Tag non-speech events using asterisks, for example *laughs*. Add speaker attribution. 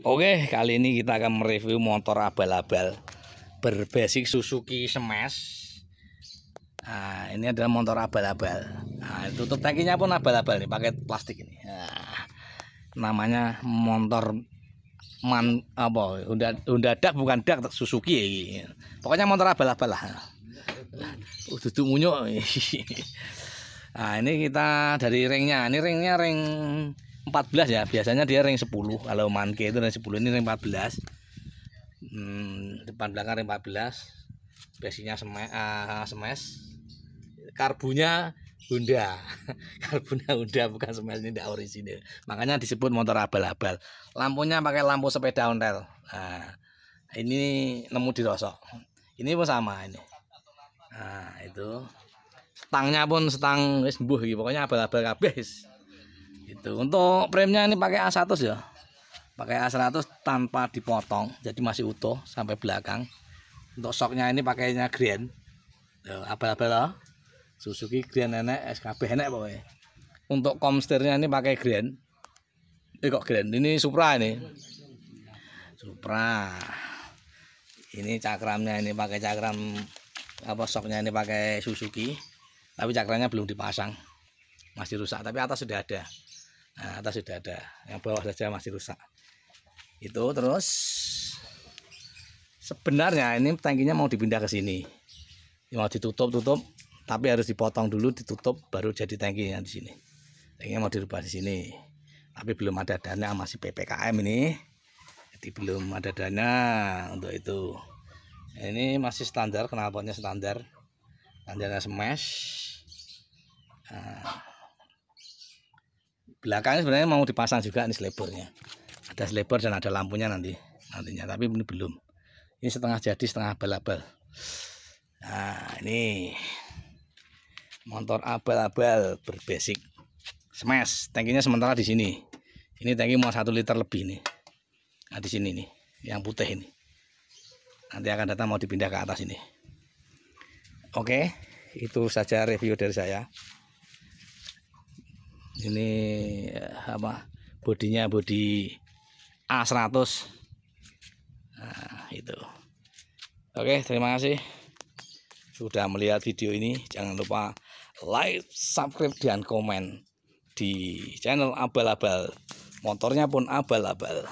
Speaker 1: Oke, kali ini kita akan mereview motor abal-abal berbasic Suzuki Smash. Nah, ini adalah motor abal-abal. Nah, tutup tangkinya pun abal-abal nih, pakai plastik ini. Nah, namanya motor man apa? Honda Honda dak bukan dak Suzuki ya. Pokoknya motor abal-abal lah. Uh, duduk munyuk. Nah, *laughs* ini kita dari ringnya. Ini ringnya ring 14 ya biasanya dia ring 10 kalau manke itu ring 10 ini ring 14 hmm, depan belakang ring 14 besinya semes, uh, ah, semes karbunya Honda *laughs* karbunya Honda bukan semes ini tidak orisinil makanya disebut motor abal-abal lampunya pakai lampu sepeda ontel nah, ini nemu di rosok ini pun sama ini nah itu stangnya pun stang wis mbuh pokoknya abal-abal kabeh -abal Gitu. Untuk premnya ini pakai A100 ya. Pakai A100 tanpa dipotong, jadi masih utuh sampai belakang. Untuk soknya ini pakainya grand. Ya, abal-abal ah. Suzuki Grand enek, SKB enek pokoknya. Untuk komsternya ini pakai grand. Eh kok grand? Ini Supra ini. Supra. Ini cakramnya ini pakai cakram apa soknya ini pakai Suzuki tapi cakramnya belum dipasang masih rusak tapi atas sudah ada Nah, atas sudah ada, yang bawah saja masih rusak. Itu terus sebenarnya ini tangkinya mau dipindah ke sini. Mau ditutup-tutup, tapi harus dipotong dulu, ditutup baru jadi tangkinya di sini. Tangkinya mau dirubah di sini. Tapi belum ada dana masih PPKM ini. Jadi belum ada dana untuk itu. Ini masih standar, knalpotnya standar. Standarnya smash belakangnya sebenarnya mau dipasang juga nih selebornya ada selebor dan ada lampunya nanti nantinya tapi ini belum ini setengah jadi setengah abal-abal nah ini motor abal-abal berbasic smash tangkinya sementara di sini ini tangki mau satu liter lebih nih nah di sini nih yang putih ini nanti akan datang mau dipindah ke atas ini oke itu saja review dari saya ini apa bodinya bodi A100 nah, itu Oke terima kasih sudah melihat video ini jangan lupa like subscribe dan komen di channel abal-abal motornya pun abal-abal